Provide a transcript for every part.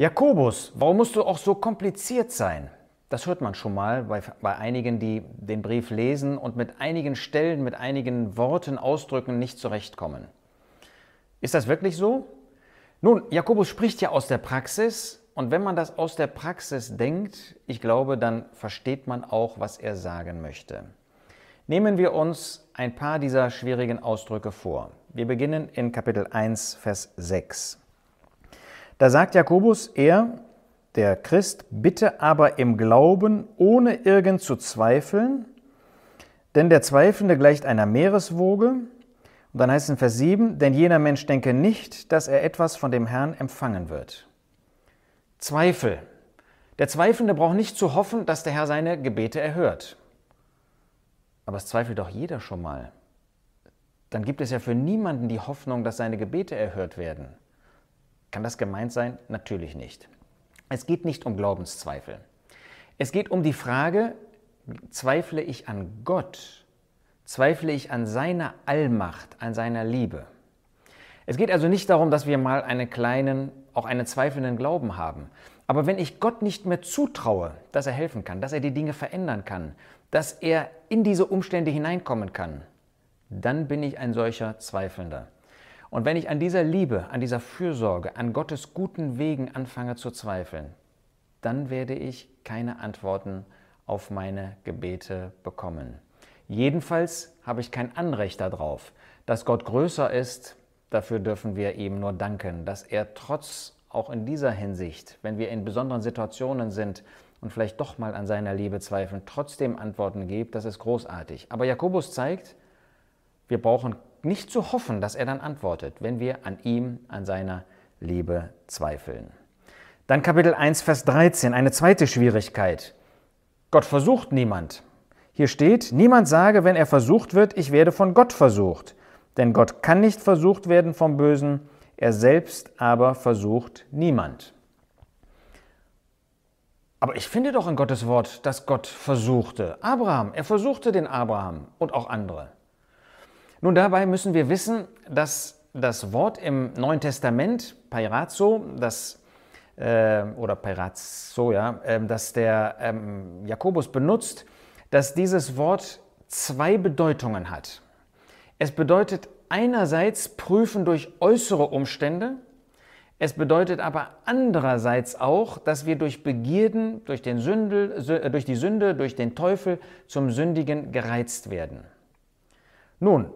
Jakobus, warum musst du auch so kompliziert sein? Das hört man schon mal bei, bei, einigen, die den Brief lesen und mit einigen Stellen, mit einigen Worten, Ausdrücken nicht zurechtkommen. Ist das wirklich so? Nun, Jakobus spricht ja aus der Praxis und wenn man das aus der Praxis denkt, ich glaube, dann versteht man auch, was er sagen möchte. Nehmen wir uns ein paar dieser schwierigen Ausdrücke vor. Wir beginnen in Kapitel 1, Vers 6. Da sagt Jakobus, er, der Christ, bitte aber im Glauben, ohne irgend zu zweifeln, denn der Zweifelnde gleicht einer Meereswoge. Und dann heißt es in Vers 7, denn jener Mensch denke nicht, dass er etwas von dem Herrn empfangen wird. Zweifel. Der Zweifelnde braucht nicht zu hoffen, dass der Herr seine Gebete erhört. Aber es zweifelt doch jeder schon mal. Dann gibt es ja für niemanden die Hoffnung, dass seine Gebete erhört werden. Kann das gemeint sein? Natürlich nicht. Es geht nicht um Glaubenszweifel. Es geht um die Frage, zweifle ich an Gott? Zweifle ich an seiner Allmacht, an seiner Liebe? Es geht also nicht darum, dass wir mal einen kleinen, auch einen zweifelnden Glauben haben. Aber wenn ich Gott nicht mehr zutraue, dass er helfen kann, dass er die Dinge verändern kann, dass er in diese Umstände hineinkommen kann, dann bin ich ein solcher Zweifelnder. Und wenn ich an dieser Liebe, an dieser Fürsorge, an Gottes guten Wegen anfange zu zweifeln, dann werde ich keine Antworten auf meine Gebete bekommen. Jedenfalls habe ich kein Anrecht darauf. Dass Gott größer ist, dafür dürfen wir ihm nur danken, dass er trotz auch in dieser Hinsicht, wenn wir in besonderen Situationen sind und vielleicht doch mal an seiner Liebe zweifeln, trotzdem Antworten gibt, das ist großartig. Aber Jakobus zeigt, wir brauchen nicht zu hoffen, dass er dann antwortet, wenn wir an ihm, an seiner Liebe zweifeln. Dann Kapitel 1, Vers 13, eine zweite Schwierigkeit. Gott versucht niemand. Hier steht, niemand sage, wenn er versucht wird, ich werde von Gott versucht. Denn Gott kann nicht versucht werden vom Bösen, er selbst aber versucht niemand. Aber ich finde doch in Gottes Wort, dass Gott versuchte. Abraham, er versuchte den Abraham und auch andere. Nun, dabei müssen wir wissen, dass das Wort im Neuen Testament, Pairazzo, das, äh, oder Pairazzo, ja, äh, das der ähm, Jakobus benutzt, dass dieses Wort zwei Bedeutungen hat. Es bedeutet einerseits prüfen durch äußere Umstände, es bedeutet aber andererseits auch, dass wir durch Begierden, durch, den Sündel, äh, durch die Sünde, durch den Teufel zum Sündigen gereizt werden. Nun,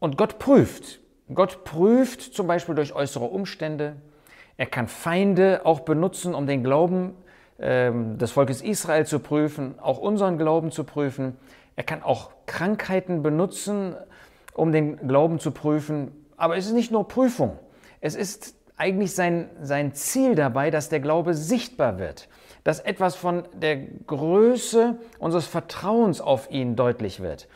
und Gott prüft. Gott prüft zum Beispiel durch äußere Umstände. Er kann Feinde auch benutzen, um den Glauben ähm, des Volkes Israel zu prüfen, auch unseren Glauben zu prüfen. Er kann auch Krankheiten benutzen, um den Glauben zu prüfen. Aber es ist nicht nur Prüfung. Es ist eigentlich sein, sein Ziel dabei, dass der Glaube sichtbar wird, dass etwas von der Größe unseres Vertrauens auf ihn deutlich wird.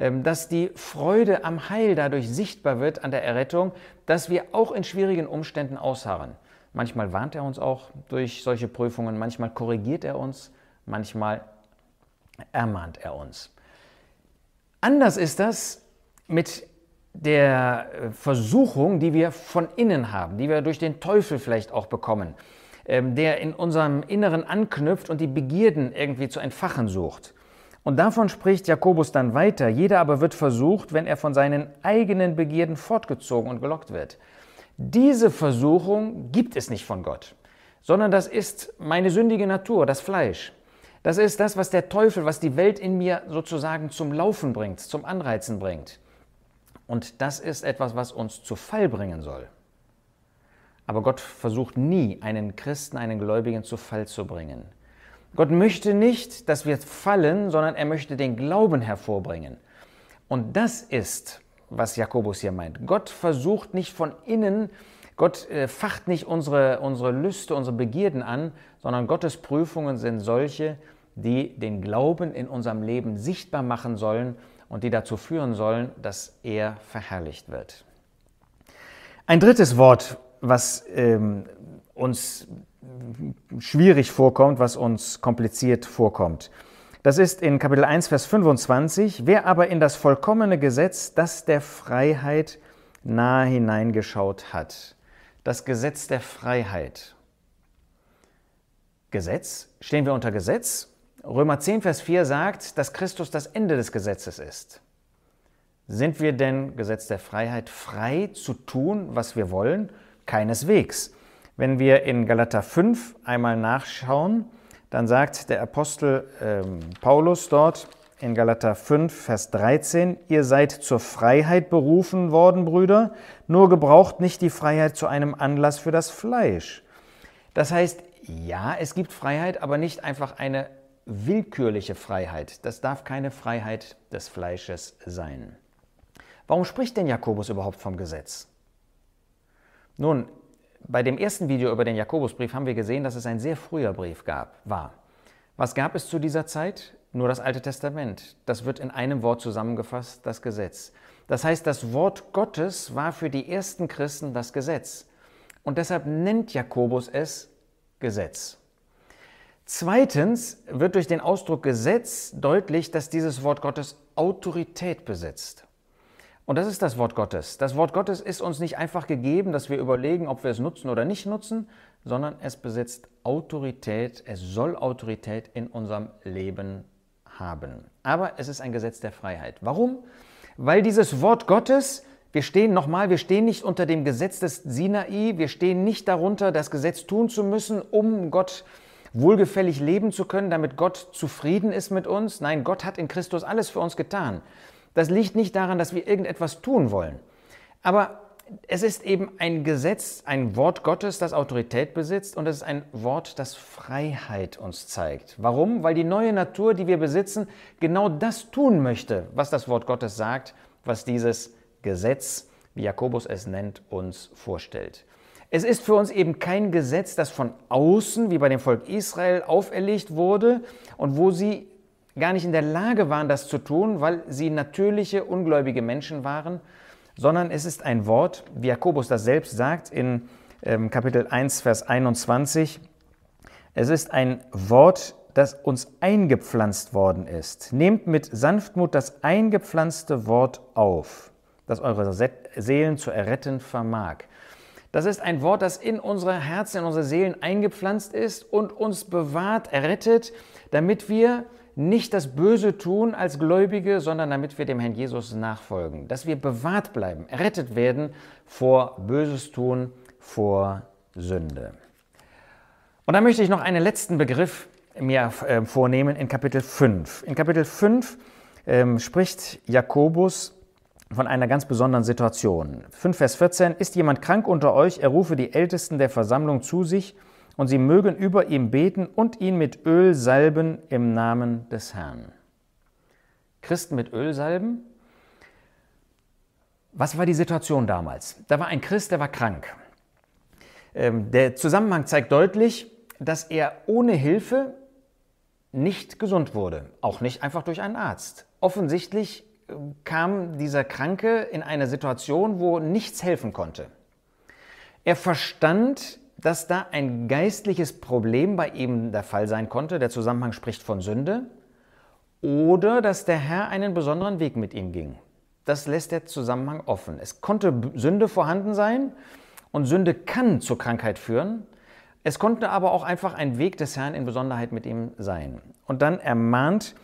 Ähm, dass die Freude am Heil dadurch sichtbar wird an der Errettung, dass wir auch in schwierigen Umständen ausharren. Manchmal warnt er uns auch durch solche Prüfungen, manchmal korrigiert er uns, manchmal ermahnt er uns. Anders ist das mit der äh, Versuchung, die wir von innen haben, die wir durch den Teufel vielleicht auch bekommen, ähm, der in unserem Inneren anknüpft und die Begierden irgendwie zu entfachen sucht. Und davon spricht Jakobus dann weiter. Jeder aber wird versucht, wenn er von seinen eigenen Begierden fortgezogen und gelockt wird. Diese Versuchung gibt es nicht von Gott, sondern das ist meine sündige Natur, das Fleisch. Das ist das, was der Teufel, was die Welt in mir sozusagen zum Laufen bringt, zum Anreizen bringt. Und das ist etwas, was uns zu Fall bringen soll. Aber Gott versucht nie, einen Christen, einen Gläubigen zu Fall zu bringen. Gott möchte nicht, dass wir fallen, sondern er möchte den Glauben hervorbringen. Und das ist, was Jakobus hier meint. Gott versucht nicht von innen, Gott äh, facht nicht unsere, unsere Lüste, unsere Begierden an, sondern Gottes Prüfungen sind solche, die den Glauben in unserem Leben sichtbar machen sollen und die dazu führen sollen, dass er verherrlicht wird. Ein drittes Wort, was ähm, uns schwierig vorkommt, was uns kompliziert vorkommt. Das ist in Kapitel 1, Vers 25. Wer aber in das vollkommene Gesetz, das der Freiheit nahe hineingeschaut hat. Das Gesetz der Freiheit. Gesetz? Stehen wir unter Gesetz? Römer 10, Vers 4 sagt, dass Christus das Ende des Gesetzes ist. Sind wir denn, Gesetz der Freiheit, frei zu tun, was wir wollen? Keineswegs. Wenn wir in Galater 5 einmal nachschauen, dann sagt der Apostel ähm, Paulus dort in Galater 5, Vers 13, ihr seid zur Freiheit berufen worden, Brüder, nur gebraucht nicht die Freiheit zu einem Anlass für das Fleisch. Das heißt, ja, es gibt Freiheit, aber nicht einfach eine willkürliche Freiheit. Das darf keine Freiheit des Fleisches sein. Warum spricht denn Jakobus überhaupt vom Gesetz? Nun, bei dem ersten Video über den Jakobusbrief haben wir gesehen, dass es ein sehr früher Brief gab, war. Was gab es zu dieser Zeit? Nur das Alte Testament. Das wird in einem Wort zusammengefasst, das Gesetz. Das heißt, das Wort Gottes war für die ersten Christen das Gesetz. Und deshalb nennt Jakobus es Gesetz. Zweitens wird durch den Ausdruck Gesetz deutlich, dass dieses Wort Gottes Autorität besitzt. Und das ist das Wort Gottes. Das Wort Gottes ist uns nicht einfach gegeben, dass wir überlegen, ob wir es nutzen oder nicht nutzen, sondern es besitzt Autorität, es soll Autorität in unserem Leben haben. Aber es ist ein Gesetz der Freiheit. Warum? Weil dieses Wort Gottes, wir stehen nochmal, wir stehen nicht unter dem Gesetz des Sinai, wir stehen nicht darunter, das Gesetz tun zu müssen, um Gott wohlgefällig leben zu können, damit Gott zufrieden ist mit uns. Nein, Gott hat in Christus alles für uns getan. Das liegt nicht daran, dass wir irgendetwas tun wollen. Aber es ist eben ein Gesetz, ein Wort Gottes, das Autorität besitzt und es ist ein Wort, das Freiheit uns zeigt. Warum? Weil die neue Natur, die wir besitzen, genau das tun möchte, was das Wort Gottes sagt, was dieses Gesetz, wie Jakobus es nennt, uns vorstellt. Es ist für uns eben kein Gesetz, das von außen, wie bei dem Volk Israel, auferlegt wurde und wo sie gar nicht in der Lage waren, das zu tun, weil sie natürliche, ungläubige Menschen waren, sondern es ist ein Wort, wie Jakobus das selbst sagt in ähm, Kapitel 1, Vers 21, es ist ein Wort, das uns eingepflanzt worden ist. Nehmt mit Sanftmut das eingepflanzte Wort auf, das eure Seelen zu erretten vermag. Das ist ein Wort, das in unsere Herzen, in unsere Seelen eingepflanzt ist und uns bewahrt, errettet, damit wir nicht das Böse tun als Gläubige, sondern damit wir dem Herrn Jesus nachfolgen, dass wir bewahrt bleiben, errettet werden vor Böses tun, vor Sünde. Und dann möchte ich noch einen letzten Begriff mir äh, vornehmen in Kapitel 5. In Kapitel 5 ähm, spricht Jakobus von einer ganz besonderen Situation. 5 Vers 14, ist jemand krank unter euch, er rufe die Ältesten der Versammlung zu sich, und sie mögen über ihm beten und ihn mit Öl salben im Namen des Herrn. Christen mit Öl salben? Was war die Situation damals? Da war ein Christ, der war krank. Ähm, der Zusammenhang zeigt deutlich, dass er ohne Hilfe nicht gesund wurde, auch nicht einfach durch einen Arzt. Offensichtlich ähm, kam dieser Kranke in eine Situation, wo nichts helfen konnte. Er verstand dass da ein geistliches Problem bei ihm der Fall sein konnte, der Zusammenhang spricht von Sünde, oder dass der Herr einen besonderen Weg mit ihm ging. Das lässt der Zusammenhang offen. Es konnte Sünde vorhanden sein und Sünde kann zur Krankheit führen. Es konnte aber auch einfach ein Weg des Herrn in Besonderheit mit ihm sein. Und dann ermahnt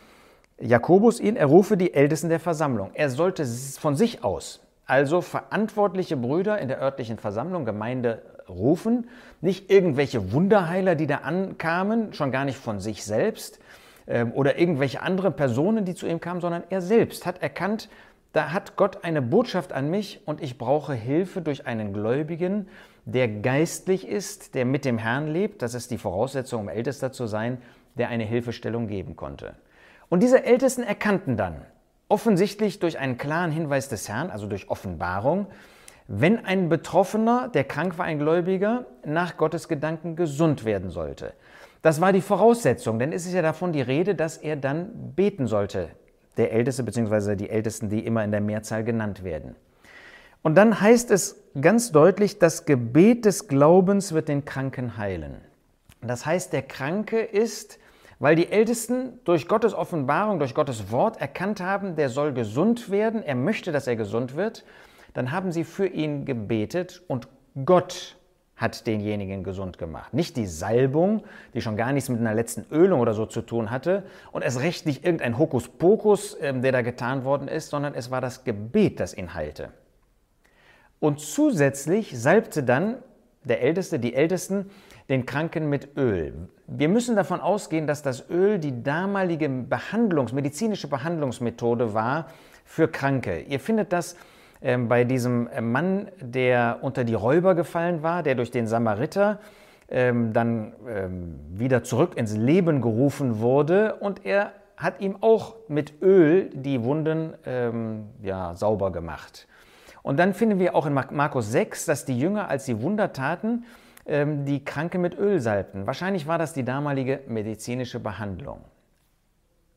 Jakobus ihn, er rufe die Ältesten der Versammlung. Er sollte von sich aus also verantwortliche Brüder in der örtlichen Versammlung, Gemeinde rufen, nicht irgendwelche Wunderheiler, die da ankamen, schon gar nicht von sich selbst ähm, oder irgendwelche anderen Personen, die zu ihm kamen, sondern er selbst hat erkannt, da hat Gott eine Botschaft an mich und ich brauche Hilfe durch einen Gläubigen, der geistlich ist, der mit dem Herrn lebt. Das ist die Voraussetzung, um Ältester zu sein, der eine Hilfestellung geben konnte. Und diese Ältesten erkannten dann, offensichtlich durch einen klaren Hinweis des Herrn, also durch Offenbarung, wenn ein Betroffener, der krank war, ein Gläubiger, nach Gottes Gedanken gesund werden sollte. Das war die Voraussetzung, denn es ist ja davon die Rede, dass er dann beten sollte, der Älteste bzw. die Ältesten, die immer in der Mehrzahl genannt werden. Und dann heißt es ganz deutlich, das Gebet des Glaubens wird den Kranken heilen. Das heißt, der Kranke ist weil die Ältesten durch Gottes Offenbarung, durch Gottes Wort erkannt haben, der soll gesund werden, er möchte, dass er gesund wird, dann haben sie für ihn gebetet und Gott hat denjenigen gesund gemacht. Nicht die Salbung, die schon gar nichts mit einer letzten Ölung oder so zu tun hatte und erst recht nicht irgendein Hokuspokus, ähm, der da getan worden ist, sondern es war das Gebet, das ihn heilte. Und zusätzlich salbte dann der Älteste, die Ältesten, den Kranken mit Öl. Wir müssen davon ausgehen, dass das Öl die damalige Behandlungs-, medizinische Behandlungsmethode war für Kranke. Ihr findet das äh, bei diesem Mann, der unter die Räuber gefallen war, der durch den Samariter ähm, dann ähm, wieder zurück ins Leben gerufen wurde und er hat ihm auch mit Öl die Wunden ähm, ja, sauber gemacht. Und dann finden wir auch in Markus 6, dass die Jünger, als sie Wunder taten, ähm, die Kranke mit Öl salbten. Wahrscheinlich war das die damalige medizinische Behandlung.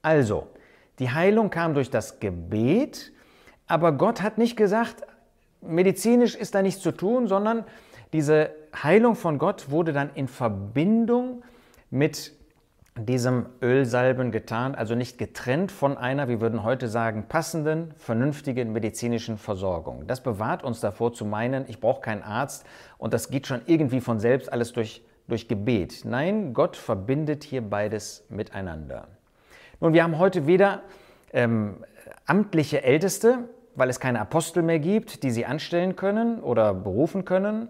Also, die Heilung kam durch das Gebet, aber Gott hat nicht gesagt, medizinisch ist da nichts zu tun, sondern diese Heilung von Gott wurde dann in Verbindung mit diesem Ölsalben getan, also nicht getrennt von einer, wir würden heute sagen, passenden, vernünftigen medizinischen Versorgung. Das bewahrt uns davor zu meinen, ich brauche keinen Arzt und das geht schon irgendwie von selbst alles durch, durch Gebet. Nein, Gott verbindet hier beides miteinander. Nun, wir haben heute weder ähm, amtliche Älteste, weil es keine Apostel mehr gibt, die sie anstellen können oder berufen können,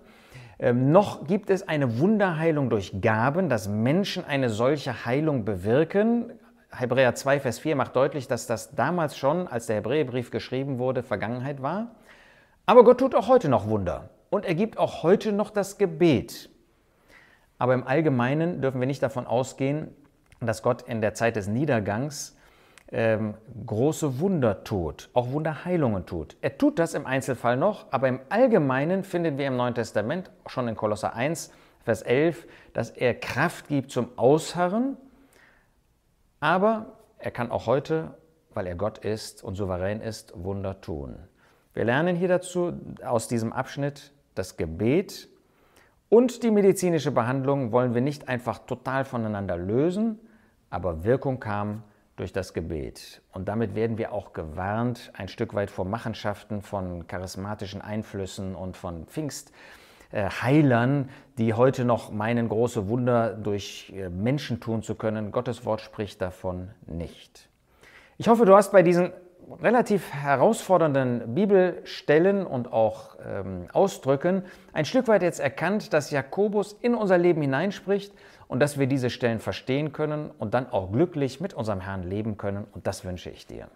ähm, noch gibt es eine Wunderheilung durch Gaben, dass Menschen eine solche Heilung bewirken. Hebräer 2, Vers 4 macht deutlich, dass das damals schon, als der Hebräerbrief geschrieben wurde, Vergangenheit war. Aber Gott tut auch heute noch Wunder und er gibt auch heute noch das Gebet. Aber im Allgemeinen dürfen wir nicht davon ausgehen, dass Gott in der Zeit des Niedergangs ähm, große Wunder tut, auch Wunderheilungen tut. Er tut das im Einzelfall noch, aber im Allgemeinen finden wir im Neuen Testament, schon in Kolosser 1, Vers 11, dass er Kraft gibt zum Ausharren, aber er kann auch heute, weil er Gott ist und souverän ist, Wunder tun. Wir lernen hier dazu aus diesem Abschnitt das Gebet und die medizinische Behandlung wollen wir nicht einfach total voneinander lösen, aber Wirkung kam durch das Gebet. Und damit werden wir auch gewarnt, ein Stück weit vor Machenschaften von charismatischen Einflüssen und von Pfingstheilern, äh, die heute noch meinen, große Wunder durch äh, Menschen tun zu können. Gottes Wort spricht davon nicht. Ich hoffe, du hast bei diesen relativ herausfordernden Bibelstellen und auch ähm, Ausdrücken ein Stück weit jetzt erkannt, dass Jakobus in unser Leben hineinspricht und dass wir diese Stellen verstehen können und dann auch glücklich mit unserem Herrn leben können. Und das wünsche ich dir.